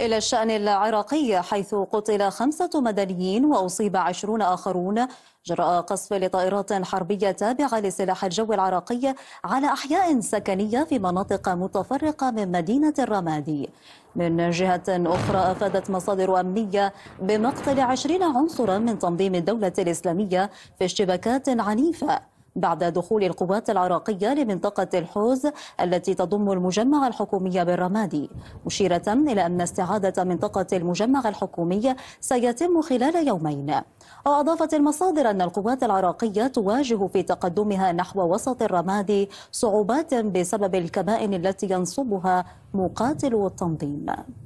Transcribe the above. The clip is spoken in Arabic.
إلى الشأن العراقي حيث قتل خمسة مدنيين وأصيب عشرون آخرون جراء قصف لطائرات حربية تابعة لسلاح الجو العراقي على أحياء سكنية في مناطق متفرقة من مدينة الرمادي من جهة أخرى أفادت مصادر أمنية بمقتل عشرين عنصرا من تنظيم الدولة الإسلامية في اشتباكات عنيفة بعد دخول القوات العراقية لمنطقة الحوز التي تضم المجمع الحكومي بالرمادي مشيرة إلى أن استعادة منطقة المجمع الحكومي سيتم خلال يومين وأضافت المصادر أن القوات العراقية تواجه في تقدمها نحو وسط الرمادي صعوبات بسبب الكمائن التي ينصبها مقاتلو التنظيم